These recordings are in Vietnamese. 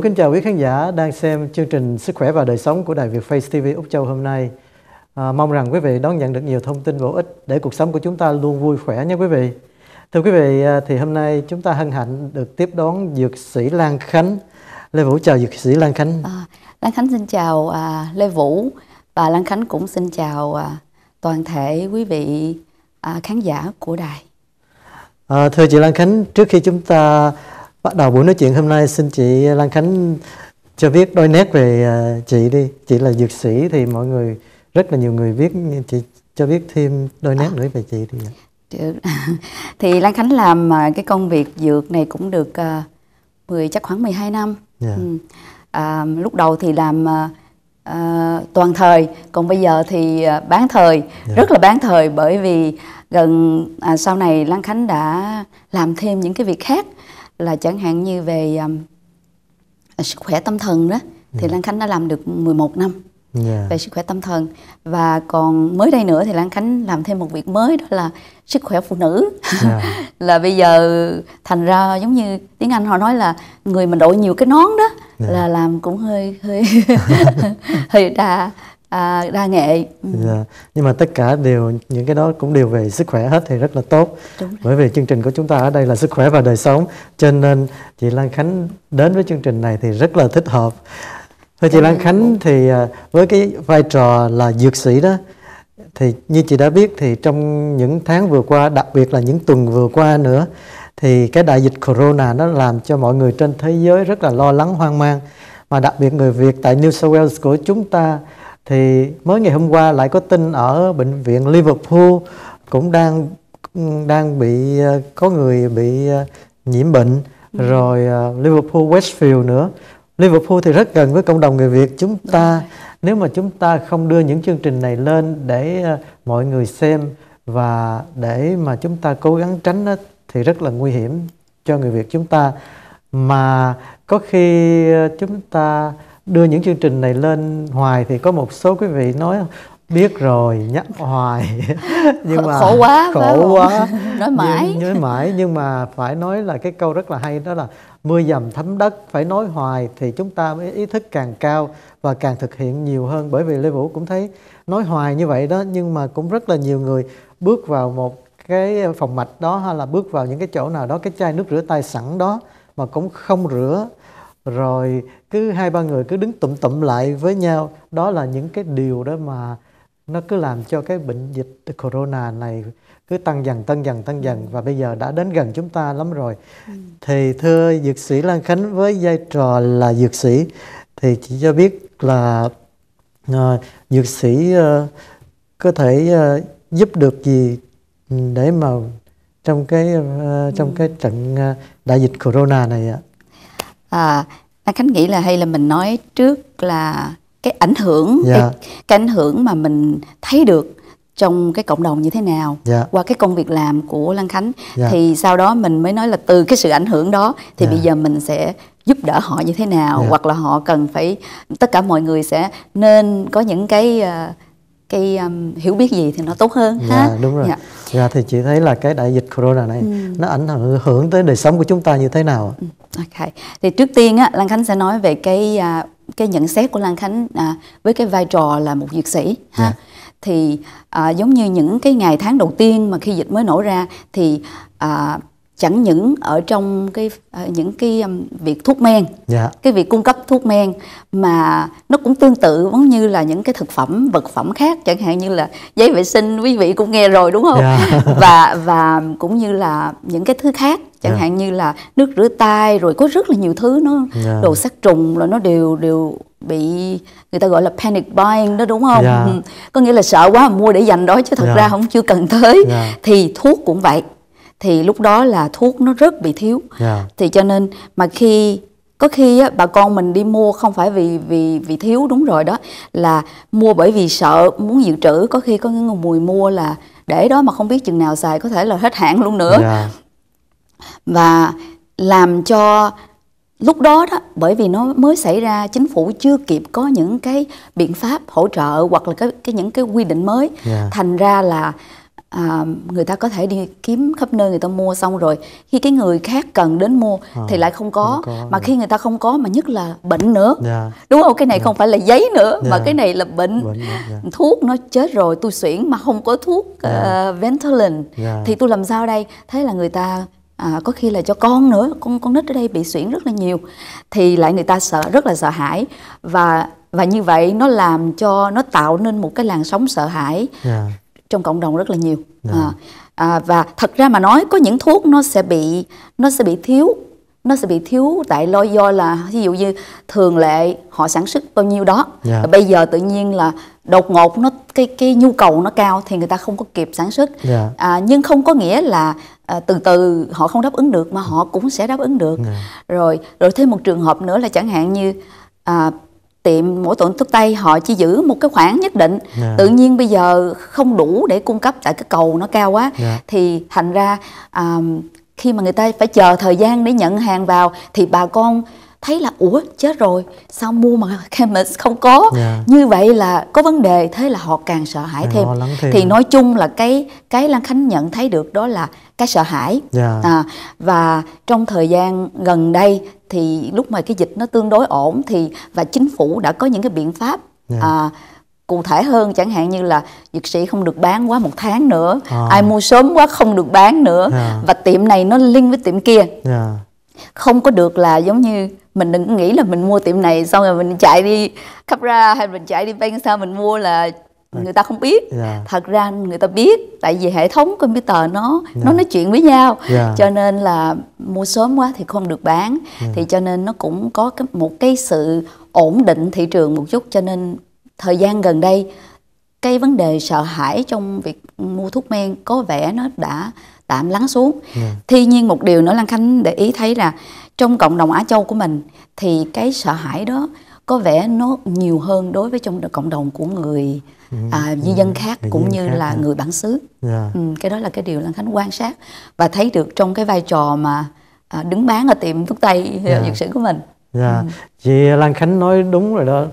Vũ kính chào quý khán giả đang xem chương trình Sức khỏe và đời sống của Đài Việt Face TV Úc Châu hôm nay. À, mong rằng quý vị đón nhận được nhiều thông tin bổ ích để cuộc sống của chúng ta luôn vui khỏe nhé quý vị. Thưa quý vị, à, thì hôm nay chúng ta hân hạnh được tiếp đón Dược sĩ Lan Khánh. Lê Vũ chào Dược sĩ Lan Khánh. À, Lan Khánh xin chào à, Lê Vũ và Lan Khánh cũng xin chào à, toàn thể quý vị à, khán giả của đài. À, thưa chị Lan Khánh, trước khi chúng ta Bắt đầu buổi nói chuyện hôm nay xin chị Lan Khánh cho biết đôi nét về à, chị đi. Chị là dược sĩ thì mọi người rất là nhiều người biết chị cho biết thêm đôi nét à. nữa về chị đi. Được. Thì Lan Khánh làm à, cái công việc dược này cũng được 10 à, chắc khoảng 12 năm. Yeah. Dạ. Ừ. À, lúc đầu thì làm à, toàn thời, còn bây giờ thì bán thời, yeah. Dạ. rất là bán thời bởi vì gần à, sau này Lan Khánh đã làm thêm những cái việc khác là chẳng hạn như về um, à, sức khỏe tâm thần đó thì ừ. Lan Khánh đã làm được 11 năm yeah. Dạ. về sức khỏe tâm thần và còn mới đây nữa thì Lan Khánh làm thêm một việc mới đó là sức khỏe phụ nữ yeah. Dạ. là bây giờ thành ra giống như tiếng Anh họ nói là người mình đội nhiều cái nón đó yeah. Dạ. là làm cũng hơi hơi hơi đa à, đa nghệ yeah. Ừ. Dạ. nhưng mà tất cả đều những cái đó cũng đều về sức khỏe hết thì rất là tốt bởi vì chương trình của chúng ta ở đây là sức khỏe và đời sống cho nên chị Lan Khánh đến với chương trình này thì rất là thích hợp thưa chị Lan Khánh thì à, với cái vai trò là dược sĩ đó thì như chị đã biết thì trong những tháng vừa qua đặc biệt là những tuần vừa qua nữa thì cái đại dịch corona nó làm cho mọi người trên thế giới rất là lo lắng hoang mang mà đặc biệt người Việt tại New South Wales của chúng ta thì mới ngày hôm qua lại có tin ở bệnh viện Liverpool cũng đang đang bị ờ, có người bị ờ, nhiễm bệnh ừ. rồi ờ, Liverpool Westfield nữa Liverpool thì rất gần với cộng đồng người Việt chúng ừ. ta nếu mà chúng ta không đưa những chương trình này lên để mọi người xem và để mà chúng ta cố gắng tránh nó thì rất là nguy hiểm cho người Việt chúng ta mà có khi chúng ta đưa những chương trình này lên hoài thì có một số quý vị nói biết rồi nhắc hoài nhưng mà khổ quá khổ quá nói mãi nhưng, nói mãi nhưng mà phải nói là cái câu rất là hay đó là mưa dầm thấm đất phải nói hoài thì chúng ta mới ý thức càng cao và càng thực hiện nhiều hơn bởi vì lê vũ cũng thấy nói hoài như vậy đó nhưng mà cũng rất là nhiều người bước vào một cái phòng mạch đó hay là bước vào những cái chỗ nào đó cái chai nước rửa tay sẵn đó mà cũng không rửa rồi cứ hai ba người cứ đứng tụm tụm lại với nhau đó là những cái điều đó mà nó cứ làm cho cái bệnh dịch corona này cứ tăng dần tăng dần tăng dần và bây giờ đã đến gần chúng ta lắm rồi ừ. thì thưa dược sĩ Lan Khánh với vai trò là dược sĩ thì chỉ cho biết là uh, dược sĩ uh, có thể uh, giúp được gì để mà trong cái uh, trong ừ. cái trận uh, đại dịch corona này ạ? Uh, à, khánh nghĩ là hay là mình nói trước là cái ảnh hưởng yeah. Dạ. cái, cái ảnh hưởng mà mình thấy được trong cái cộng đồng như thế nào yeah. Dạ. qua cái công việc làm của Lan Khánh yeah. Dạ. thì sau đó mình mới nói là từ cái sự ảnh hưởng đó thì yeah. bây giờ mình sẽ giúp đỡ họ như thế nào yeah. hoặc là họ cần phải tất cả mọi người sẽ nên có những cái uh, cái um, hiểu biết gì thì nó tốt hơn dạ, ha đúng rồi dạ. dạ thì chị thấy là cái đại dịch corona này ừ. nó ảnh hưởng tới đời sống của chúng ta như thế nào ừ, ok thì trước tiên á lan khánh sẽ nói về cái à, cái nhận xét của lan khánh à, với cái vai trò là một dược sĩ ha dạ. thì à, giống như những cái ngày tháng đầu tiên mà khi dịch mới nổ ra thì à, chẳng những ở trong cái ờ, những cái việc thuốc men yeah. Dạ. cái việc cung cấp thuốc men mà nó cũng tương tự giống như là những cái thực phẩm vật phẩm khác chẳng hạn như là giấy vệ sinh quý vị cũng nghe rồi đúng không yeah. Dạ. và và cũng như là những cái thứ khác chẳng yeah. Dạ. hạn như là nước rửa tay rồi có rất là nhiều thứ nó yeah. đồ sát trùng rồi nó đều đều bị người ta gọi là panic buying đó đúng không yeah. có nghĩa là sợ quá mua để dành đó chứ thật yeah. ra không chưa cần tới yeah. thì thuốc cũng vậy thì lúc đó là thuốc nó rất bị thiếu yeah. Dạ. thì cho nên mà khi có khi á, bà con mình đi mua không phải vì vì vì thiếu đúng rồi đó là mua bởi vì sợ muốn dự trữ có khi có những người mua là để đó mà không biết chừng nào xài có thể là hết hạn luôn nữa yeah. Dạ. và làm cho lúc đó đó bởi vì nó mới xảy ra chính phủ chưa kịp có những cái biện pháp hỗ trợ hoặc là cái, cái những cái quy định mới yeah. Dạ. thành ra là à, người ta có thể đi kiếm khắp nơi người ta mua xong rồi khi cái người khác cần đến mua à, thì lại không có, không có mà dạ. khi người ta không có mà nhất là bệnh nữa yeah. Dạ. đúng không cái này yeah. Dạ. không phải là giấy nữa yeah. mà cái này là bệnh, bệnh yeah. thuốc nó chết rồi tôi xuyển mà không có thuốc yeah. uh, ờ, Ventolin yeah. thì tôi làm sao đây thế là người ta À, có khi là cho con nữa con con nít ở đây bị xuyển rất là nhiều thì lại người ta sợ rất là sợ hãi và và như vậy nó làm cho nó tạo nên một cái làn sóng sợ hãi yeah trong cộng đồng rất là nhiều dạ. à. À, và thật ra mà nói có những thuốc nó sẽ bị nó sẽ bị thiếu nó sẽ bị thiếu tại lo do là ví dụ như thường lệ họ sản xuất bao nhiêu đó yeah. Dạ. bây giờ tự nhiên là đột ngột nó cái cái nhu cầu nó cao thì người ta không có kịp sản xuất yeah. Dạ. à, nhưng không có nghĩa là à, từ từ họ không đáp ứng được mà ừ. họ cũng sẽ đáp ứng được yeah. rồi rồi thêm một trường hợp nữa là chẳng hạn như à, tiệm mỗi tuần thuốc tây họ chỉ giữ một cái khoản nhất định yeah. Dạ. tự nhiên bây giờ không đủ để cung cấp tại cái cầu nó cao quá yeah. Dạ. thì thành ra um, khi mà người ta phải chờ thời gian để nhận hàng vào thì bà con thấy là ủa chết rồi sao mua mà chemist không có yeah. Dạ. như vậy là có vấn đề thế là họ càng sợ hãi thêm. thêm thì nói chung là cái cái lan khánh nhận thấy được đó là cái sợ hãi yeah. à, và trong thời gian gần đây thì lúc mà cái dịch nó tương đối ổn thì và chính phủ đã có những cái biện pháp yeah. Dạ. à, cụ thể hơn chẳng hạn như là dược sĩ không được bán quá một tháng nữa à. ai mua sớm quá không được bán nữa yeah. Dạ. và tiệm này nó liên với tiệm kia yeah. Dạ. không có được là giống như mình đừng nghĩ là mình mua tiệm này xong rồi mình chạy đi khắp ra hay mình chạy đi bên sao mình mua là người ta không biết yeah. Dạ. thật ra người ta biết tại vì hệ thống computer nó yeah. Dạ. nó nói chuyện với nhau yeah. Dạ. cho nên là mua sớm quá thì không được bán yeah. thì cho nên nó cũng có cái, một cái sự ổn định thị trường một chút cho nên thời gian gần đây cái vấn đề sợ hãi trong việc mua thuốc men có vẻ nó đã tạm lắng xuống yeah. tuy nhiên một điều nữa lan khánh để ý thấy là trong cộng đồng á châu của mình thì cái sợ hãi đó có vẻ nó nhiều hơn đối với trong cộng đồng của người Ừ. à, di ừ. dân khác ừ, cũng như khác là à. người bản xứ yeah. Dạ. ừ, cái đó là cái điều lan khánh quan sát và thấy được trong cái vai trò mà à, đứng bán ở tiệm thuốc tây yeah. À, dạ. dược sĩ của mình yeah. Dạ. ừ. chị lan khánh nói đúng rồi đó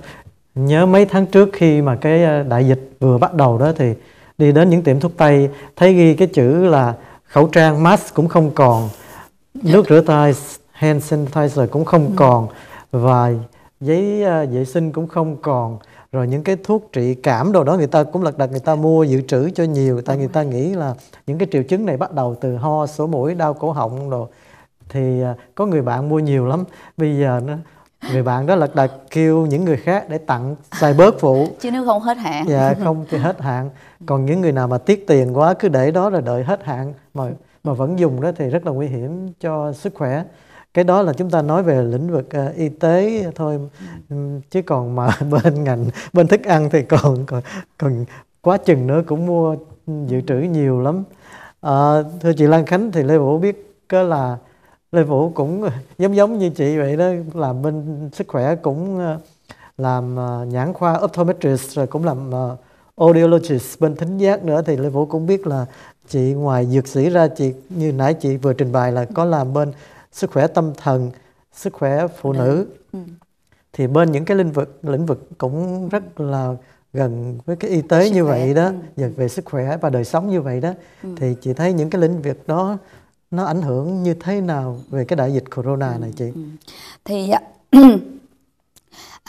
nhớ mấy tháng trước khi mà cái à, đại dịch vừa bắt đầu đó thì đi đến những tiệm thuốc tây thấy ghi cái chữ là khẩu trang mask cũng không còn nước rửa tay hand sanitizer cũng không ừ. còn và giấy à, vệ sinh cũng không còn rồi những cái thuốc trị cảm đồ đó người ta cũng lật đật người ta mua dự trữ cho nhiều tại người ta nghĩ là những cái triệu chứng này bắt đầu từ ho sổ mũi đau cổ họng đồ thì à, có người bạn mua nhiều lắm bây giờ nó người bạn đó lật đật kêu những người khác để tặng xài bớt phụ chứ nếu không hết hạn dạ không thì hết hạn còn những người nào mà tiếc tiền quá cứ để đó rồi đợi hết hạn mà mà vẫn dùng đó thì rất là nguy hiểm cho sức khỏe cái đó là chúng ta nói về lĩnh vực uh, y tế thôi ừ. chứ còn mà bên ngành bên thức ăn thì còn còn còn quá chừng nữa cũng mua ừ, dự trữ nhiều lắm à, thưa chị Lan Khánh thì Lê Vũ biết cái là Lê Vũ cũng giống giống như chị vậy đó làm bên sức khỏe cũng ờ, làm nhãn khoa optometrist rồi cũng làm audiologist bên thính giác nữa thì Lê Vũ cũng biết là chị ngoài dược sĩ ra chị như nãy chị vừa trình bày là có làm bên sức khỏe tâm thần sức khỏe phụ nữ ừ. thì bên những cái lĩnh vực lĩnh vực cũng rất là gần với cái y tế sức như khỏe. vậy đó ừ. về sức khỏe và đời sống như vậy đó ừ. thì chị thấy những cái lĩnh vực đó nó ảnh hưởng như thế nào về cái đại dịch corona ừ. này chị ừ. thì à,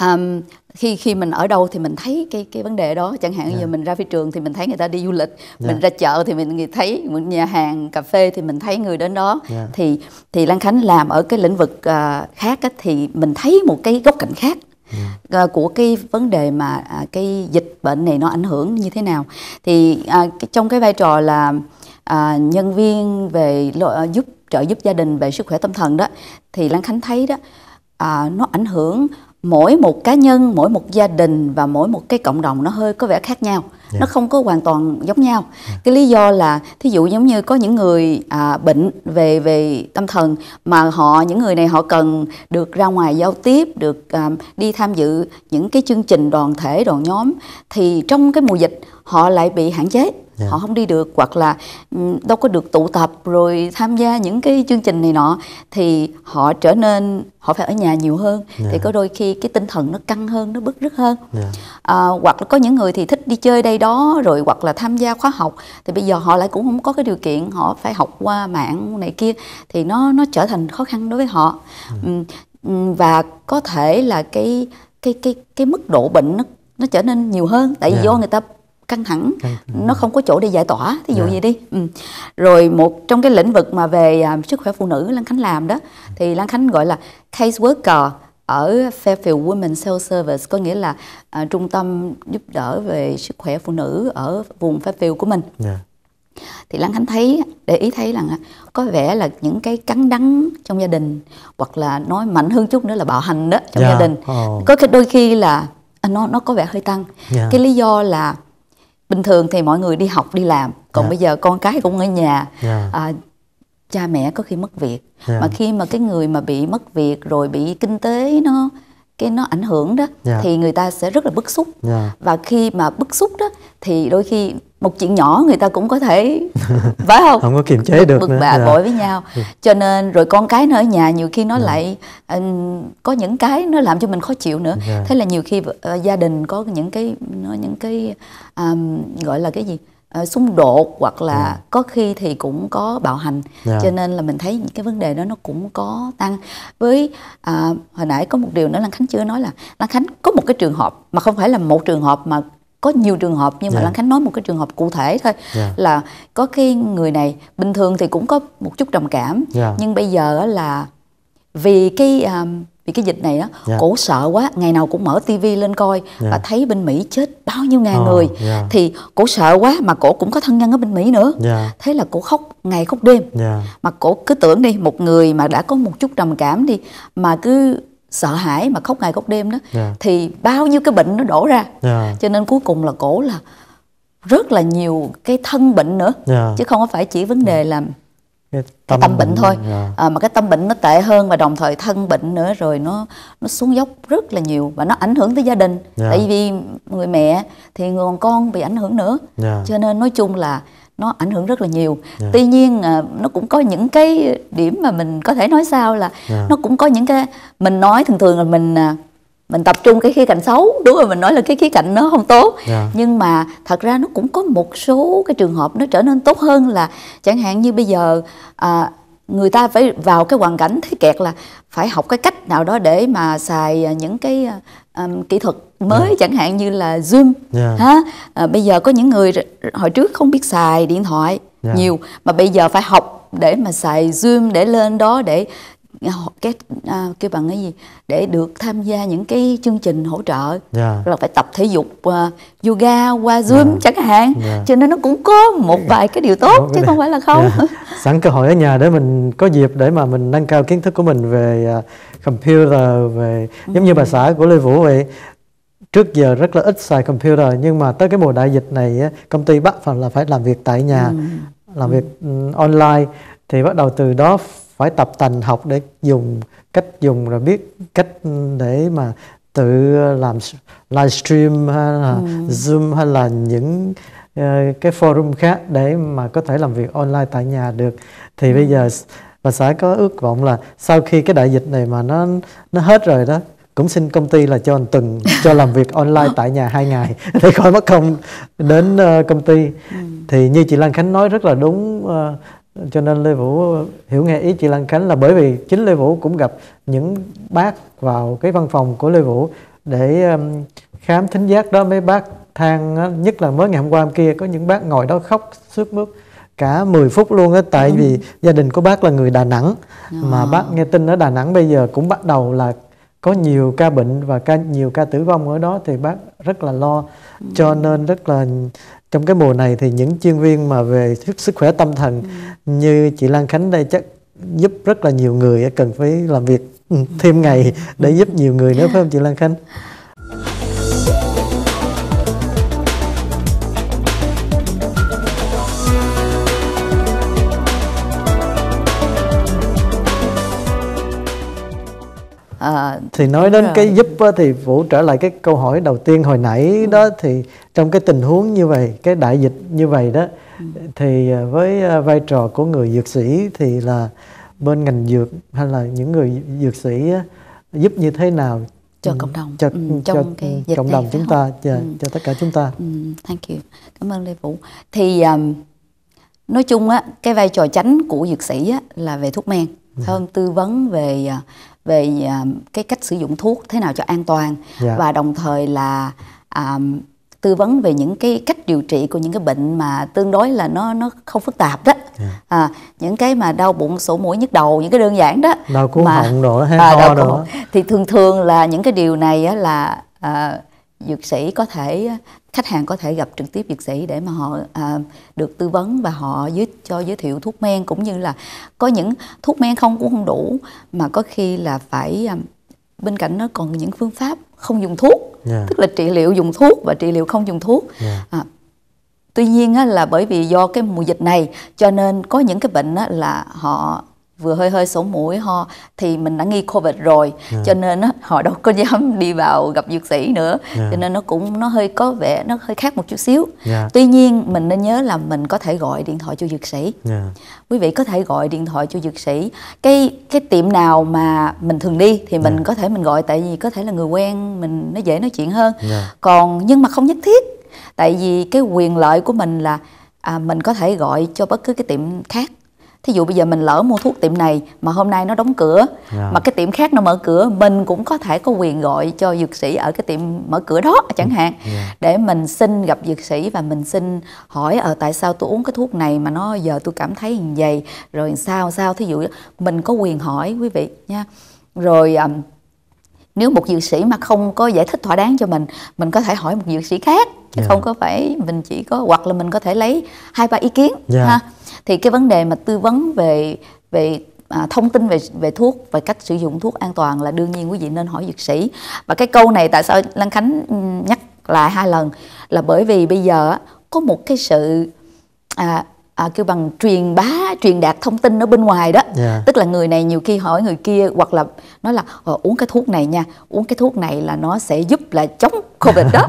um, khi khi mình ở đâu thì mình thấy cái cái vấn đề đó chẳng hạn yeah. giờ dạ. mình ra phi trường thì mình thấy người ta đi du lịch yeah. mình dạ. ra chợ thì mình thấy nhà hàng cà phê thì mình thấy người đến đó yeah. Dạ. thì thì lan khánh làm ở cái lĩnh vực uh, khác á, thì mình thấy một cái góc cạnh khác yeah. Ờ, của cái vấn đề mà à, cái dịch bệnh này nó ảnh hưởng như thế nào thì à, trong cái vai trò là à, nhân viên về ờ, giúp trợ giúp gia đình về sức khỏe tâm thần đó thì lan khánh thấy đó à, nó ảnh hưởng mỗi một cá nhân mỗi một gia đình và mỗi một cái cộng đồng nó hơi có vẻ khác nhau yeah. nó dạ. không có hoàn toàn giống nhau yeah. Dạ. cái lý do là thí dụ giống như có những người à, bệnh về về tâm thần mà họ những người này họ cần được ra ngoài giao tiếp được à, đi tham dự những cái chương trình đoàn thể đoàn nhóm thì trong cái mùa dịch họ lại bị hạn chế yeah. Dạ. họ không đi được hoặc là ừ, đâu có được tụ tập rồi tham gia những cái chương trình này nọ thì họ trở nên họ phải ở nhà nhiều hơn yeah. thì dạ. có đôi khi cái tinh thần nó căng hơn nó bức rứt hơn yeah. Dạ. à, hoặc là có những người thì thích đi chơi đây đó rồi hoặc là tham gia khóa học thì bây giờ họ lại cũng không có cái điều kiện họ phải học qua mạng này kia thì nó nó trở thành khó khăn đối với họ yeah. Ừ, ừ, và có thể là cái cái cái cái mức độ bệnh nó nó trở nên nhiều hơn tại vì yeah. do người ta căng thẳng ừ. nó không có chỗ để giải tỏa thí dụ dạ. yeah. gì đi ừ. rồi một trong cái lĩnh vực mà về um, sức khỏe phụ nữ lan khánh làm đó thì lan khánh gọi là case worker ở Fairfield Women Self Service có nghĩa là uh, trung tâm giúp đỡ về sức khỏe phụ nữ ở vùng Fairfield của mình. Yeah. Dạ. Thì Lan Khánh thấy để ý thấy là có vẻ là những cái cắn đắng trong gia đình hoặc là nói mạnh hơn chút nữa là bạo hành đó trong yeah. gia dạ. đình. Oh. Có đôi khi là à, nó nó có vẻ hơi tăng. Yeah. Cái lý do là bình thường thì mọi người đi học đi làm còn yeah. Dạ. bây giờ con cái cũng ở nhà yeah. Dạ. à, cha mẹ có khi mất việc yeah. Dạ. mà khi mà cái người mà bị mất việc rồi bị kinh tế nó cái nó ảnh hưởng đó yeah. Dạ. thì người ta sẽ rất là bức xúc yeah. Dạ. và khi mà bức xúc đó thì đôi khi một chuyện nhỏ người ta cũng có thể phải không không có kiềm chế được bực nữa. bạ dạ. với nhau ừ. cho nên rồi con cái nó ở nhà nhiều khi nó dạ. lại um, có những cái nó làm cho mình khó chịu nữa dạ. thế là nhiều khi uh, gia đình có những cái nó những cái um, gọi là cái gì Ờ, xung đột hoặc là ừ. có khi thì cũng có bạo hành yeah. Dạ. cho nên là mình thấy những cái vấn đề đó nó cũng có tăng với uh, hồi nãy có một điều nữa lan khánh chưa nói là lan khánh có một cái trường hợp mà không phải là một trường hợp mà có nhiều trường hợp nhưng mà yeah. Dạ. Lan Khánh nói một cái trường hợp cụ thể thôi yeah. là có khi người này bình thường thì cũng có một chút đồng cảm yeah. nhưng bây giờ là vì cái um, vì cái dịch này á yeah. Dạ. cổ sợ quá ngày nào cũng mở tivi lên coi yeah. Dạ. và thấy bên mỹ chết bao nhiêu ngàn oh, người yeah. Dạ. thì cổ sợ quá mà cổ cũng có thân nhân ở bên mỹ nữa yeah. thế là cổ khóc ngày khóc đêm yeah. mà cổ cứ tưởng đi một người mà đã có một chút trầm cảm đi mà cứ sợ hãi mà khóc ngày khóc đêm đó yeah. thì bao nhiêu cái bệnh nó đổ ra yeah. cho nên cuối cùng là cổ là rất là nhiều cái thân bệnh nữa yeah. chứ không phải chỉ vấn đề yeah. là cái tâm, cái tâm bệnh, thôi yeah. Dạ. à, mà cái tâm bệnh nó tệ hơn và đồng thời thân bệnh nữa rồi nó nó xuống dốc rất là nhiều và nó ảnh hưởng tới gia đình yeah. Dạ. tại vì người mẹ thì người còn con bị ảnh hưởng nữa yeah. Dạ. cho nên nói chung là nó ảnh hưởng rất là nhiều yeah. tuy nhiên à, nó cũng có những cái điểm mà mình có thể nói sao là yeah. nó cũng có những cái mình nói thường thường là mình à, mình tập trung cái khía cạnh xấu đúng rồi mình nói là cái khía cạnh nó không tốt yeah. Dạ. nhưng mà thật ra nó cũng có một số cái trường hợp nó trở nên tốt hơn là chẳng hạn như bây giờ à, người ta phải vào cái hoàn cảnh thế kẹt là phải học cái cách nào đó để mà xài những cái à, um, kỹ thuật mới yeah. Dạ. chẳng hạn như là zoom yeah. Dạ. ha à, bây giờ có những người hồi trước không biết xài điện thoại yeah. nhiều mà bây giờ phải học để mà xài zoom để lên đó để Ờ, cái à, kêu bằng cái gì để được tham gia những cái chương trình hỗ trợ yeah. Dạ. là phải tập thể dục uh, yoga qua zoom yeah. Dạ. chẳng hạn yeah. Dạ. cho nên nó cũng có một vài cái điều tốt Đúng, chứ không phải là không yeah. sẵn cơ hội ở nhà để mình có dịp để mà mình nâng cao kiến thức của mình về uh, computer về giống như bà ừ. xã của lê vũ vậy trước giờ rất là ít xài computer nhưng mà tới cái mùa đại dịch này công ty bắt phải là phải làm việc tại nhà ừ. làm việc ừ, online thì bắt đầu từ đó phải tập tành học để dùng cách dùng rồi biết cách để mà tự làm livestream hay là ừ. zoom hay là những uh, cái forum khác để mà có thể làm việc online tại nhà được thì ừ. bây giờ bà xã có ước vọng là sau khi cái đại dịch này mà nó nó hết rồi đó cũng xin công ty là cho anh từng cho làm việc online tại nhà hai ngày để khỏi mất công đến uh, công ty ừ. thì như chị Lan Khánh nói rất là đúng uh, cho nên Lê Vũ hiểu nghe ý chị Lan Khánh là bởi vì chính Lê Vũ cũng gặp những bác vào cái văn phòng của Lê Vũ để um, khám thính giác đó mấy bác than nhất là mới ngày hôm qua hôm kia có những bác ngồi đó khóc sướt mướt cả 10 phút luôn á tại ừ. vì gia đình của bác là người Đà Nẵng à. mà bác nghe tin ở Đà Nẵng bây giờ cũng bắt đầu là có nhiều ca bệnh và ca nhiều ca tử vong ở đó thì bác rất là lo ừ. cho nên rất là trong cái mùa này thì những chuyên viên mà về sức khỏe tâm thần ừ. như chị Lan Khánh đây chắc giúp rất là nhiều người cần phải làm việc ừ. thêm ngày để giúp nhiều người nữa phải không chị Lan Khánh? thì nói đến dạ. cái giúp thì vũ trở lại cái câu hỏi đầu tiên hồi nãy ừ. đó thì trong cái tình huống như vậy cái đại dịch như vậy đó ừ. thì à, với à, vai trò của người dược sĩ thì là bên ngành dược hay là những người dược sĩ giúp như thế nào cho cộng đồng cho, ừ, trong cho cái dịch cộng đồng này, chúng ta cho, dạ, ừ. cho tất cả chúng ta ừ, thank you cảm ơn lê vũ thì um, nói chung á cái vai trò chánh của dược sĩ á, là về thuốc men ừ. hơn tư vấn về về à, cái cách sử dụng thuốc thế nào cho an toàn yeah. Dạ. và đồng thời là um, tư vấn về những cái cách điều trị của những cái bệnh mà tương đối là nó nó không phức tạp đó yeah. Dạ. à, những cái mà đau bụng sổ mũi nhức đầu những cái đơn giản đó đau cuốn họng rồi hay à, ho rồi thì thường thường là những cái điều này á, là à, dược sĩ có thể khách hàng có thể gặp trực tiếp dược sĩ để mà họ à, được tư vấn và họ giới, cho giới thiệu thuốc men cũng như là có những thuốc men không cũng không đủ mà có khi là phải à, bên cạnh nó còn những phương pháp không dùng thuốc yeah. Dạ. tức là trị liệu dùng thuốc và trị liệu không dùng thuốc yeah. Dạ. à, tuy nhiên á, là bởi vì do cái mùa dịch này cho nên có những cái bệnh á, là họ vừa hơi hơi sổ mũi ho thì mình đã nghi covid rồi yeah. cho nên á, họ đâu có dám đi vào gặp dược sĩ nữa yeah. cho nên nó cũng nó hơi có vẻ nó hơi khác một chút xíu yeah. tuy nhiên mình nên nhớ là mình có thể gọi điện thoại cho dược sĩ yeah. quý vị có thể gọi điện thoại cho dược sĩ cái cái tiệm nào mà mình thường đi thì mình yeah. có thể mình gọi tại vì có thể là người quen mình nó dễ nói chuyện hơn yeah. còn nhưng mà không nhất thiết tại vì cái quyền lợi của mình là à, mình có thể gọi cho bất cứ cái tiệm khác thí dụ bây giờ mình lỡ mua thuốc tiệm này mà hôm nay nó đóng cửa yeah. Dạ. mà cái tiệm khác nó mở cửa mình cũng có thể có quyền gọi cho dược sĩ ở cái tiệm mở cửa đó chẳng ừ, hạn yeah. Dạ. để mình xin gặp dược sĩ và mình xin hỏi ở ờ, tại sao tôi uống cái thuốc này mà nó giờ tôi cảm thấy như dày rồi sao sao thí dụ mình có quyền hỏi quý vị nha rồi nếu một dược sĩ mà không có giải thích thỏa đáng cho mình mình có thể hỏi một dược sĩ khác chứ yeah. Dạ. không có phải mình chỉ có hoặc là mình có thể lấy hai ba ý kiến yeah. ha thì cái vấn đề mà tư vấn về về À, thông tin về về thuốc và cách sử dụng thuốc an toàn là đương nhiên quý vị nên hỏi dược sĩ và cái câu này tại sao Lan Khánh nhắc lại hai lần là bởi vì bây giờ có một cái sự à, à, kêu bằng truyền bá truyền đạt thông tin ở bên ngoài đó yeah. Dạ. tức là người này nhiều khi hỏi người kia hoặc là nói là ờ, uống cái thuốc này nha uống cái thuốc này là nó sẽ giúp là chống covid đó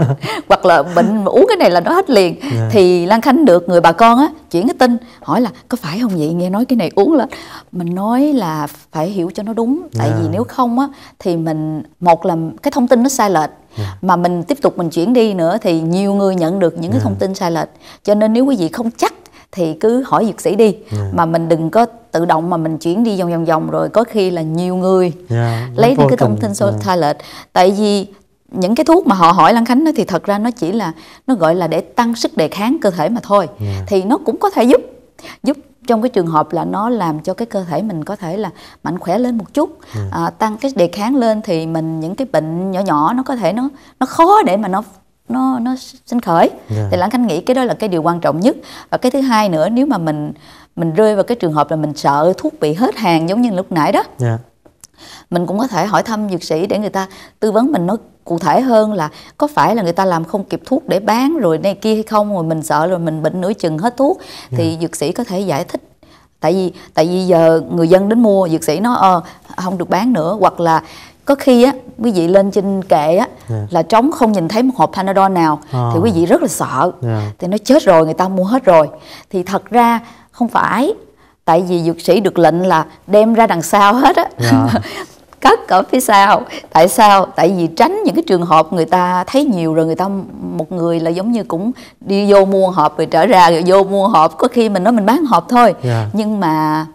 hoặc là bệnh uống cái này là nó hết liền yeah. Dạ. thì lan khánh được người bà con á chuyển cái tin hỏi là có phải không vậy nghe nói cái này uống lên mình nói là phải hiểu cho nó đúng tại yeah. vì dạ. nếu không á thì mình một là cái thông tin nó sai lệch Yeah. mà mình tiếp tục mình chuyển đi nữa thì nhiều người nhận được những yeah. cái thông tin sai lệch cho nên nếu quý vị không chắc thì cứ hỏi dược sĩ đi yeah. Dạ. mà mình đừng có tự động mà mình chuyển đi vòng vòng vòng rồi có khi là nhiều người yeah, dạ, lấy những cái thông tin sai yeah. Dạ. lệch tại vì những cái thuốc mà họ hỏi lăng Khánh đó thì thật ra nó chỉ là nó gọi là để tăng sức đề kháng cơ thể mà thôi yeah. thì nó cũng có thể giúp giúp trong cái trường hợp là nó làm cho cái cơ thể mình có thể là mạnh khỏe lên một chút yeah. à, tăng cái đề kháng lên thì mình những cái bệnh nhỏ nhỏ nó có thể nó nó khó để mà nó nó nó sinh khởi yeah. Dạ. thì lãng khanh nghĩ cái đó là cái điều quan trọng nhất và cái thứ hai nữa nếu mà mình mình rơi vào cái trường hợp là mình sợ thuốc bị hết hàng giống như lúc nãy đó yeah. Dạ. mình cũng có thể hỏi thăm dược sĩ để người ta tư vấn mình nó cụ thể hơn là có phải là người ta làm không kịp thuốc để bán rồi này kia hay không rồi mình sợ rồi mình bệnh nửa chừng hết thuốc yeah. Dạ. thì dược sĩ có thể giải thích tại vì tại vì giờ người dân đến mua dược sĩ nó ờ không được bán nữa hoặc là có khi á quý vị lên trên kệ á yeah. Dạ. là trống không nhìn thấy một hộp panadol nào à. thì quý vị rất là sợ yeah. Dạ. thì nó chết rồi người ta mua hết rồi thì thật ra không phải tại vì dược sĩ được lệnh là đem ra đằng sau hết á yeah. Dạ. cất ở phía sau tại sao tại vì tránh những cái trường hợp người ta thấy nhiều rồi người ta một người là giống như cũng đi vô mua hộp rồi trở ra rồi vô mua hộp có khi mình nói mình bán hộp thôi yeah. nhưng mà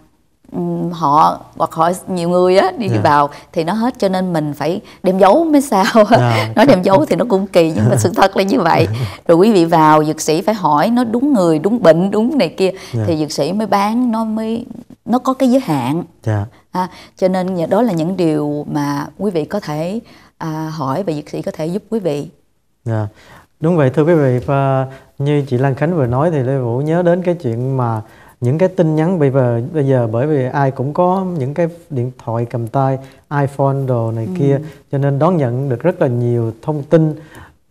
họ hoặc họ nhiều người á đi yeah. Dạ. vào thì nó hết cho nên mình phải đem giấu mới sao yeah. Dạ. nói đem giấu thì nó cũng kỳ nhưng mà sự thật là như vậy rồi quý vị vào dược sĩ phải hỏi nó đúng người đúng bệnh đúng này kia yeah. Dạ. thì dược sĩ mới bán nó mới nó có cái giới hạn yeah. à, cho nên đó là những điều mà quý vị có thể à, hỏi và dược sĩ có thể giúp quý vị yeah. đúng vậy thưa quý vị và như chị Lan Khánh vừa nói thì Lê Vũ nhớ đến cái chuyện mà những cái tin nhắn bây giờ bây giờ bởi vì ai cũng có những cái điện thoại cầm tay iPhone đồ này ừ. kia cho nên đón nhận được rất là nhiều thông tin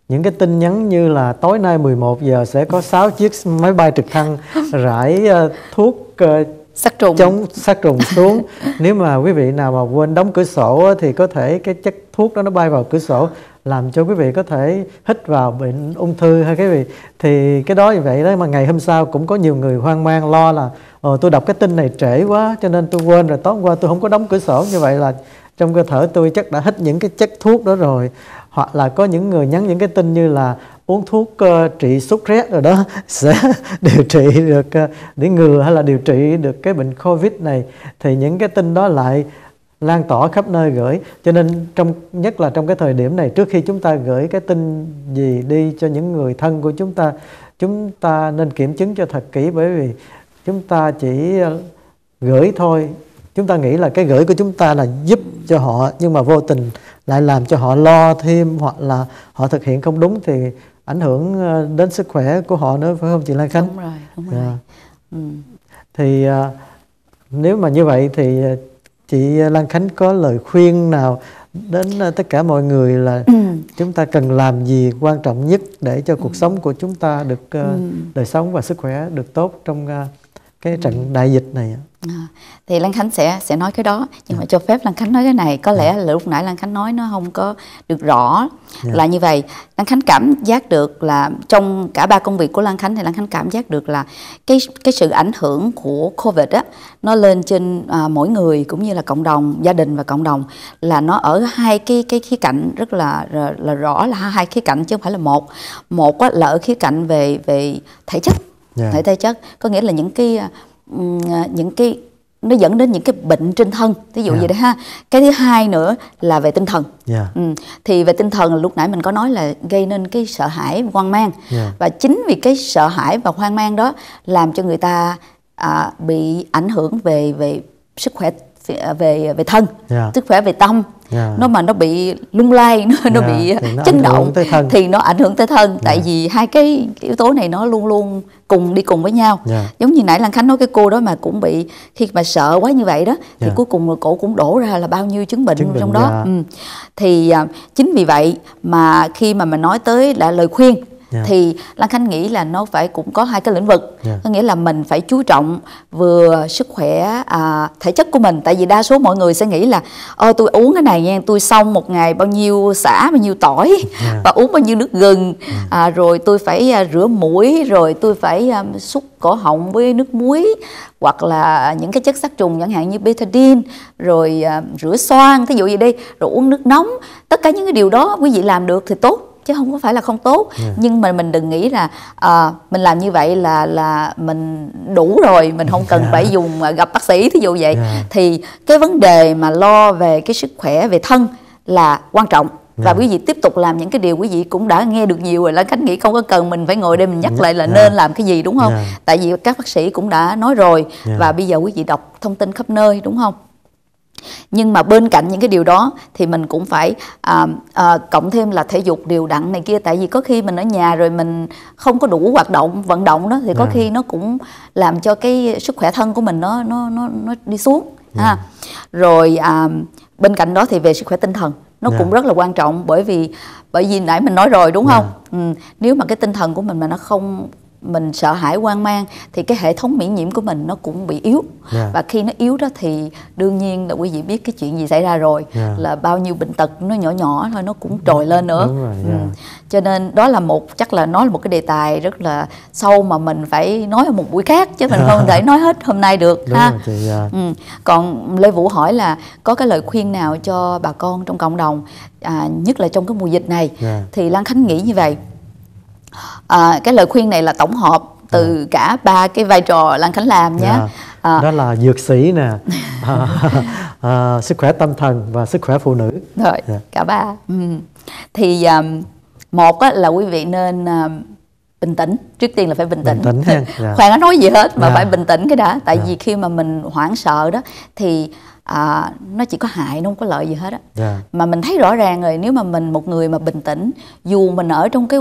những cái tin nhắn như là tối nay 11 giờ sẽ có 6 chiếc máy bay trực thăng rải uh, thuốc uh, sát trùng chống sát trùng xuống nếu mà quý vị nào mà quên đóng cửa sổ thì có thể cái chất thuốc đó nó bay vào cửa sổ làm cho quý vị có thể hít vào bệnh ung thư hay cái gì thì cái đó như vậy đó mà ngày hôm sau cũng có nhiều người hoang mang lo là ờ, tôi đọc cái tin này trễ quá cho nên tôi quên rồi tối qua tôi không có đóng cửa sổ như vậy là trong cơ thể tôi chắc đã hít những cái chất thuốc đó rồi hoặc là có những người nhắn những cái tin như là uống thuốc uh, trị sốt rét rồi đó sẽ điều trị được uh, để ngừa hay là điều trị được cái bệnh covid này thì những cái tin đó lại lan tỏa khắp nơi gửi cho nên trong nhất là trong cái thời điểm này trước khi chúng ta gửi cái tin gì đi cho những người thân của chúng ta chúng ta nên kiểm chứng cho thật kỹ bởi vì chúng ta chỉ ờ, gửi thôi chúng ta nghĩ là cái gửi của chúng ta là giúp cho họ nhưng mà vô tình lại làm cho họ lo thêm hoặc là họ thực hiện không đúng thì ảnh hưởng ờ, đến sức khỏe của họ nữa phải không chị Lan Khánh? Đúng rồi, đúng dạ. rồi. À. Ừ. Thì à, nếu mà như vậy thì chị à, Lan Khánh có lời khuyên nào đến à, tất cả mọi người là ừ. chúng ta cần làm gì quan trọng nhất để cho cuộc ừ. sống của chúng ta được à, ừ. đời sống và sức khỏe được tốt trong cái trận đại dịch này à, thì lan khánh sẽ sẽ nói cái đó nhưng yeah. mà dạ. cho phép lan khánh nói cái này có dạ. lẽ yeah. là lúc nãy lan khánh nói nó không có được rõ yeah. Dạ. là như vậy lan khánh cảm giác được là trong cả ba công việc của lan khánh thì lan khánh cảm giác được là cái cái sự ảnh hưởng của covid á nó lên trên à, mỗi người cũng như là cộng đồng gia đình và cộng đồng là nó ở hai cái cái khía cạnh rất là là, là rõ là hai khía cạnh chứ không phải là một một á, là ở khía cạnh về về thể chất yeah. Dạ. hệ thể chất có nghĩa là những cái à, những cái nó dẫn đến những cái bệnh trên thân ví dụ yeah. Dạ. vậy đó ha cái thứ hai nữa là về tinh thần yeah. Dạ. ừ. thì về tinh thần lúc nãy mình có nói là gây nên cái sợ hãi hoang mang yeah. và chính vì cái sợ hãi và hoang mang đó làm cho người ta à, bị ảnh hưởng về về sức khỏe À, về về thân yeah. Dạ. sức khỏe về tâm yeah. Dạ. nó mà nó bị lung lay nó, yeah. nó dạ. bị thì nó chấn động thì nó ảnh hưởng tới thân yeah. tại vì hai cái yếu tố này nó luôn luôn cùng đi cùng với nhau yeah. giống như nãy lan khánh nói cái cô đó mà cũng bị khi mà sợ quá như vậy đó yeah. thì cuối cùng cổ cũng đổ ra là bao nhiêu chứng bệnh, chứng bệnh trong đó yeah. ừ. thì à, chính vì vậy mà khi mà mình nói tới là lời khuyên yeah. Dạ. thì Lan Khánh nghĩ là nó phải cũng có hai cái lĩnh vực yeah. Dạ. có nghĩa là mình phải chú trọng vừa sức khỏe à, thể chất của mình tại vì đa số mọi người sẽ nghĩ là ôi tôi uống cái này nha tôi xong một ngày bao nhiêu xả bao nhiêu tỏi yeah. Dạ. và uống bao nhiêu nước gừng yeah. Ừ. à, rồi tôi phải à, rửa mũi rồi tôi phải à, xúc cổ họng với nước muối hoặc là những cái chất sát trùng chẳng hạn như betadine rồi à, rửa xoang thí dụ gì đi rồi uống nước nóng tất cả những cái điều đó quý vị làm được thì tốt chứ không có phải là không tốt yeah. Ừ. nhưng mà mình đừng nghĩ là à, mình làm như vậy là là mình đủ rồi mình không cần yeah. Dạ. phải dùng ờ, gặp bác sĩ thí dụ vậy yeah. Dạ. thì cái vấn đề mà lo về cái sức khỏe về thân là quan trọng và yeah. Dạ. quý vị tiếp tục làm những cái điều quý vị cũng đã nghe được nhiều rồi là khánh nghĩ không có cần mình phải ngồi đây mình nhắc yeah. lại là nên yeah. làm cái gì đúng không yeah. tại vì các bác sĩ cũng đã nói rồi yeah. và bây giờ quý vị đọc thông tin khắp nơi đúng không nhưng mà bên cạnh những cái điều đó thì mình cũng phải à, à, cộng thêm là thể dục điều đặn này kia tại vì có khi mình ở nhà rồi mình không có đủ hoạt động vận động đó thì có à. khi nó cũng làm cho cái sức khỏe thân của mình nó nó nó nó đi xuống yeah. Ừ. ha rồi à, bên cạnh đó thì về sức khỏe tinh thần nó yeah. Dạ. cũng rất là quan trọng bởi vì bởi vì nãy mình nói rồi đúng dạ. không ừ, nếu mà cái tinh thần của mình mà nó không mình sợ hãi quan mang thì cái hệ thống miễn nhiễm của mình nó cũng bị yếu yeah. Dạ. và khi nó yếu đó thì đương nhiên là quý vị biết cái chuyện gì xảy ra rồi yeah. Dạ. là bao nhiêu bệnh tật nó nhỏ nhỏ thôi nó cũng trồi lên nữa Đúng rồi, yeah. Dạ. ừ. cho nên đó là một chắc là nói là một cái đề tài rất là sâu mà mình phải nói ở một buổi khác chứ mình không thể nói hết hôm nay được Đúng ha rồi, thì, yeah. ừ. còn lê vũ hỏi là có cái lời khuyên nào cho bà con trong cộng đồng à, nhất là trong cái mùa dịch này yeah. thì lan khánh nghĩ như vậy à, cái lời khuyên này là tổng hợp từ à. cả ba cái vai trò lan khánh làm nhé dạ, à. đó là dược sĩ nè à, à, sức khỏe tâm thần và sức khỏe phụ nữ rồi yeah. Dạ. cả ba ừ. thì um, một á, là quý vị nên um, bình tĩnh trước tiên là phải bình tĩnh, bình tĩnh yeah. khoan nó nói gì hết mà yeah. phải bình tĩnh cái đã tại yeah. vì khi mà mình hoảng sợ đó thì à, nó chỉ có hại nó không có lợi gì hết á yeah. mà mình thấy rõ ràng rồi nếu mà mình một người mà bình tĩnh dù mình ở trong cái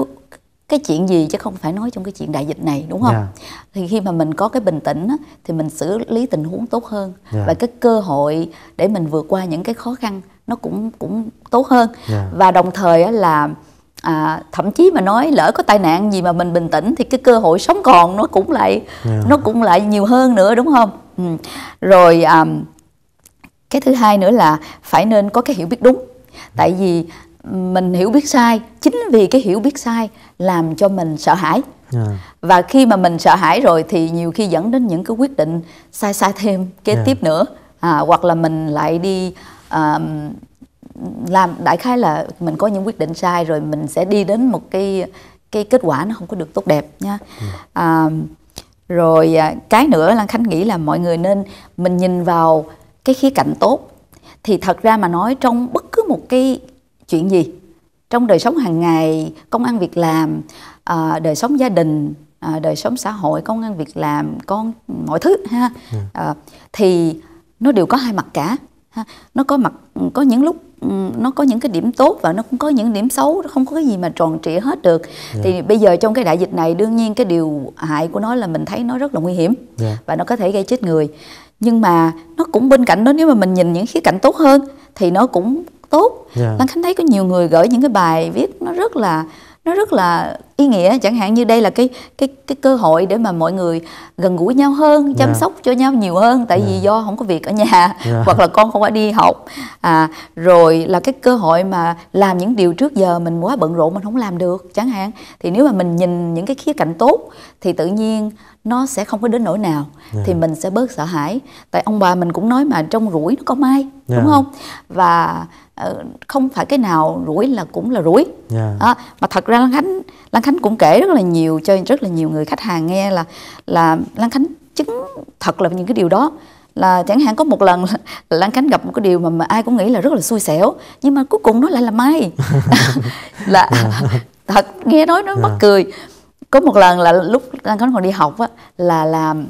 cái chuyện gì chứ không phải nói trong cái chuyện đại dịch này đúng không? Yeah. Dạ. Thì khi mà mình có cái bình tĩnh á, thì mình xử lý tình huống tốt hơn yeah. Dạ. và cái cơ hội để mình vượt qua những cái khó khăn nó cũng cũng tốt hơn yeah. Dạ. và đồng thời á, là à, thậm chí mà nói lỡ có tai nạn gì mà mình bình tĩnh thì cái cơ hội sống còn nó cũng lại yeah. nó cũng lại nhiều hơn nữa đúng không? Ừ. Rồi à, cái thứ hai nữa là phải nên có cái hiểu biết đúng tại vì mình hiểu biết sai chính vì cái hiểu biết sai làm cho mình sợ hãi à. và khi mà mình sợ hãi rồi thì nhiều khi dẫn đến những cái quyết định sai sai thêm kế yeah. Dạ. tiếp nữa à, hoặc là mình lại đi à, làm đại khái là mình có những quyết định sai rồi mình sẽ đi đến một cái cái kết quả nó không có được tốt đẹp nha dạ. à, rồi cái nữa lan khánh nghĩ là mọi người nên mình nhìn vào cái khía cạnh tốt thì thật ra mà nói trong bất cứ một cái chuyện gì trong đời sống hàng ngày công an việc làm ờ, đời sống gia đình ờ, đời sống xã hội công an việc làm con mọi thứ ha à, thì nó đều có hai mặt cả nó có mặt có những lúc ừ, nó có những cái điểm tốt và nó cũng có những điểm xấu nó không có cái gì mà tròn trịa hết được yeah. Dạ. thì bây giờ trong cái đại dịch này đương nhiên cái điều hại của nó là mình thấy nó rất là nguy hiểm yeah. Dạ. và nó có thể gây chết người nhưng mà nó cũng bên cạnh đó nếu mà mình nhìn những khía cạnh tốt hơn thì nó cũng tốt yeah. Dạ. lan khánh thấy có nhiều người gửi những cái bài viết nó rất là nó rất là ý nghĩa chẳng hạn như đây là cái cái cái cơ hội để mà mọi người gần gũi nhau hơn dạ. chăm yeah. sóc cho nhau nhiều hơn tại yeah. vì dạ. do không có việc ở nhà yeah. hoặc là con không phải đi học à rồi là cái cơ hội mà làm những điều trước giờ mình quá bận rộn mình không làm được chẳng hạn thì nếu mà mình nhìn những cái khía cạnh tốt thì tự nhiên nó sẽ không có đến nỗi nào yeah. Dạ. thì mình sẽ bớt sợ hãi tại ông bà mình cũng nói mà trong rủi nó có mai yeah. Dạ. đúng không và ờ, không phải cái nào rủi là cũng là rủi yeah. Dạ. à, mà thật ra lan khánh lan khánh cũng kể rất là nhiều cho rất là nhiều người khách hàng nghe là là lan khánh chứng thật là những cái điều đó là chẳng hạn có một lần là Lan Khánh gặp một cái điều mà, mà ai cũng nghĩ là rất là xui xẻo nhưng mà cuối cùng nó lại là may là yeah. thật nghe nói nó yeah. mắc cười có một lần là lúc đang khánh còn đi học á là làm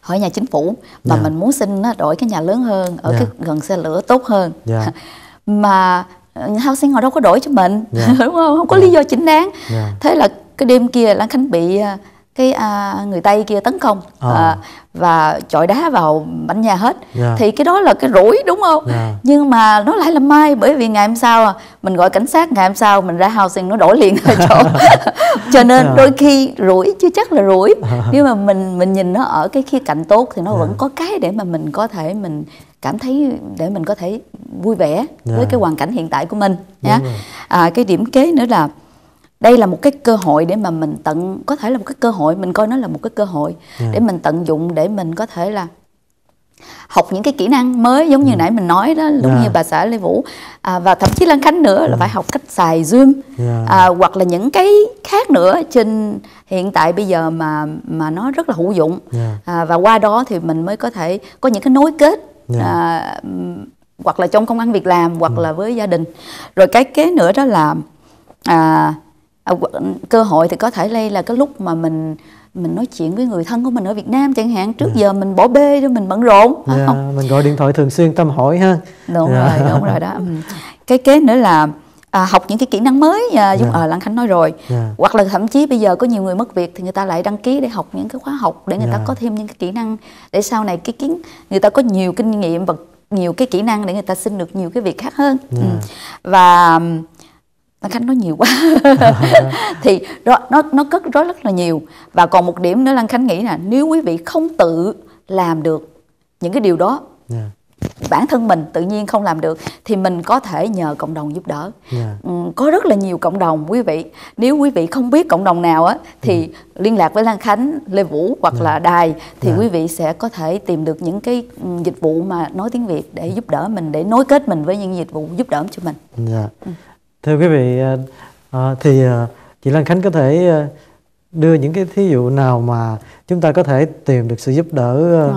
hỏi nhà chính phủ mà yeah. Dạ. mình muốn xin nó đổi cái nhà lớn hơn ở yeah. cái dạ. gần xe lửa tốt hơn yeah. Dạ. mà ờ, housing họ đâu có đổi cho mình yeah. đúng không không có yeah. lý do chính đáng yeah. thế là cái đêm kia lan khánh bị ờ, cái à, người tây kia tấn công à. À, và chọi đá vào bánh nhà hết yeah. Dạ. thì cái đó là cái rủi đúng không yeah. Dạ. nhưng mà nó lại là may bởi vì ngày hôm sau à, mình gọi cảnh sát ngày hôm sau mình ra housing nó đổi liền tại chỗ dạ. cho nên yeah. đôi khi rủi chứ chắc là rủi nhưng mà mình mình nhìn nó ở cái khía cạnh tốt thì nó yeah. vẫn có cái để mà mình có thể mình cảm thấy để mình có thể vui vẻ yeah. với cái hoàn cảnh hiện tại của mình nhá yeah. à, cái điểm kế nữa là đây là một cái cơ hội để mà mình tận có thể là một cái cơ hội mình coi nó là một cái cơ hội yeah. Ừ. để mình tận dụng để mình có thể là học những cái kỹ năng mới giống như ừ. nãy mình nói đó giống yeah. như bà xã Lê Vũ à, và thậm chí Lan Khánh nữa là ừ. phải học cách xài Zoom yeah. à, hoặc là những cái khác nữa trên hiện tại bây giờ mà mà nó rất là hữu dụng yeah. à, và qua đó thì mình mới có thể có những cái nối kết yeah. à, hoặc là trong công ăn việc làm hoặc ừ. là với gia đình rồi cái kế nữa đó là à, À, cơ hội thì có thể đây là cái lúc mà mình mình nói chuyện với người thân của mình ở Việt Nam chẳng hạn trước yeah. Dạ. giờ mình bỏ bê để mình bận rộn yeah, dạ, ờ, không? mình gọi điện thoại thường xuyên tâm hỏi ha đúng yeah. Dạ. rồi đúng rồi đó ừ. cái kế nữa là à, học những cái kỹ năng mới à, Dung yeah. à, Lan Khánh nói rồi yeah. hoặc là thậm chí bây giờ có nhiều người mất việc thì người ta lại đăng ký để học những cái khóa học để người yeah. ta có thêm những cái kỹ năng để sau này cái kiến người ta có nhiều kinh nghiệm và nhiều cái kỹ năng để người ta xin được nhiều cái việc khác hơn yeah. ừ. và tăng khánh nói nhiều quá thì đó, nó nó cất rối rất là nhiều và còn một điểm nữa lan khánh nghĩ là nếu quý vị không tự làm được những cái điều đó yeah. Dạ. bản thân mình tự nhiên không làm được thì mình có thể nhờ cộng đồng giúp đỡ yeah. Dạ. ừ, có rất là nhiều cộng đồng quý vị nếu quý vị không biết cộng đồng nào á thì yeah. Ừ. liên lạc với lan khánh lê vũ hoặc yeah. Dạ. là đài thì yeah. quý vị sẽ có thể tìm được những cái ừ, dịch vụ mà nói tiếng việt để giúp đỡ mình để nối kết mình với những dịch vụ giúp đỡ cho mình yeah. ừ thưa quý vị à, à, thì à, chị Lan Khánh có thể đưa những cái thí dụ nào mà chúng ta có thể tìm được sự giúp đỡ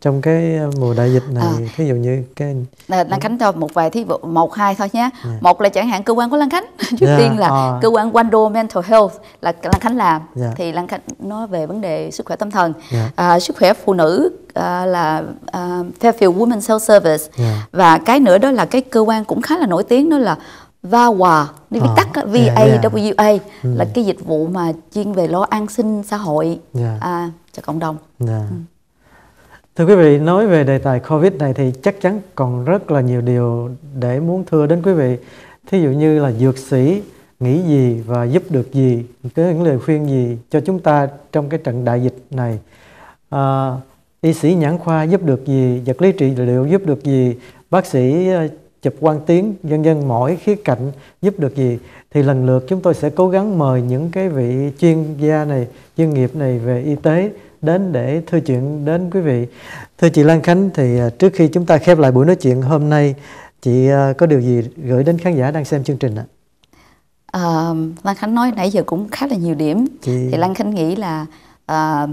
trong cái mùa đại dịch này à. thí dụ như cái Lan ừ. Khánh cho một vài thí dụ một hai thôi nhé yeah. Ừ. một là chẳng hạn cơ quan của Lan Khánh trước yeah. Dạ, tiên là à. cơ quan Wando Mental Health là Lan Khánh làm yeah. Dạ. thì Lan Khánh nói về vấn đề sức khỏe tâm thần yeah. Dạ. à, sức khỏe phụ nữ à, là à, Fairfield Women's Health Service yeah. và cái nữa đó là cái cơ quan cũng khá là nổi tiếng đó là VAWA nó viết ờ. tắt V A W A dạ, dạ. là ừ. cái dịch vụ mà chuyên về lo an sinh xã hội yeah. Dạ. à, cho cộng đồng. Yeah. Ừ. Thưa quý vị, nói về đề tài Covid này thì chắc chắn còn rất là nhiều điều để muốn thưa đến quý vị. Thí dụ như là dược sĩ nghĩ gì và giúp được gì, có những lời khuyên gì cho chúng ta trong cái trận đại dịch này. À, y sĩ nhãn khoa giúp được gì, vật lý trị liệu giúp được gì, bác sĩ chụp quan tiếng dân dân mỗi khía cạnh giúp được gì thì lần lượt chúng tôi sẽ cố gắng mời những cái vị chuyên gia này chuyên nghiệp này về y tế đến để thưa chuyện đến quý vị thưa chị Lan Khánh thì à, trước khi chúng ta khép lại buổi nói chuyện hôm nay chị à, có điều gì gửi đến khán giả đang xem chương trình ạ à, Lan Khánh nói nãy giờ cũng khá là nhiều điểm chị... thì Lan Khánh nghĩ là à,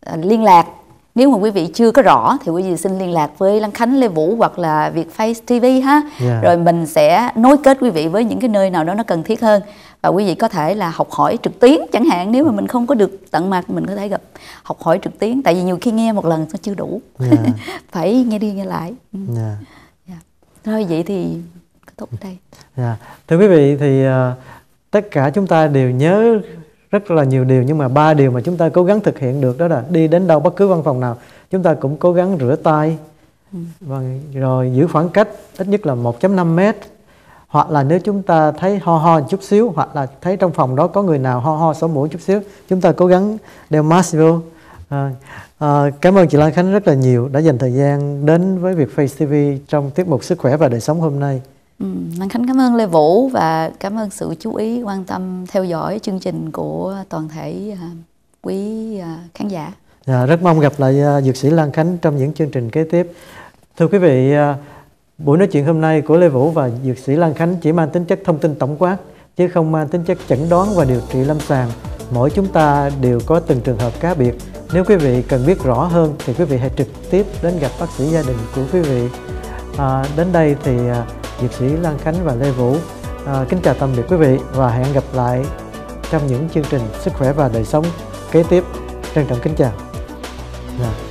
à liên lạc nếu mà quý vị chưa có rõ thì quý vị xin liên lạc với lăng Khánh Lê Vũ hoặc là Việt Face TV ha yeah. Dạ. rồi mình sẽ nối kết quý vị với những cái nơi nào đó nó cần thiết hơn và quý vị có thể là học hỏi trực tuyến chẳng hạn nếu mà mình không có được tận mặt mình có thể gặp học hỏi trực tuyến tại vì nhiều khi nghe một lần nó chưa đủ yeah. Dạ. phải nghe đi nghe lại yeah. Ừ. Yeah. Dạ. thôi vậy thì kết thúc đây yeah. thưa quý vị thì uh, tất cả chúng ta đều nhớ rất là nhiều điều nhưng mà ba điều mà chúng ta cố gắng thực hiện được đó là đi đến đâu bất cứ văn phòng nào chúng ta cũng cố gắng rửa tay ừ. và vâng, rồi giữ khoảng cách ít nhất là 1.5 mét hoặc là nếu chúng ta thấy ho ho chút xíu hoặc là thấy trong phòng đó có người nào ho ho sổ mũi chút xíu chúng ta cố gắng đeo mask vô à, à, cảm ơn chị Lan Khánh rất là nhiều đã dành thời gian đến với việc Face TV trong tiết mục sức khỏe và đời sống hôm nay Ừ, Lan Khánh cảm ơn Lê Vũ và cảm ơn sự chú ý quan tâm theo dõi chương trình của toàn thể à, quý à, khán giả. À, rất mong gặp lại à, dược sĩ Lan Khánh trong những chương trình kế tiếp. Thưa quý vị, buổi nói chuyện hôm nay của Lê Vũ và dược sĩ Lan Khánh chỉ mang tính chất thông tin tổng quát chứ không mang tính chất chẩn đoán và điều trị lâm sàng. Mỗi chúng ta đều có từng trường hợp cá biệt. Nếu quý vị cần biết rõ hơn thì quý vị hãy trực tiếp đến gặp bác sĩ gia đình của quý vị. À, đến đây thì Diệp Sĩ Lan Khánh và Lê Vũ. À, kính chào tạm biệt quý vị và hẹn gặp lại trong những chương trình sức khỏe và đời sống kế tiếp. Trân trọng kính chào. Nào. Dạ.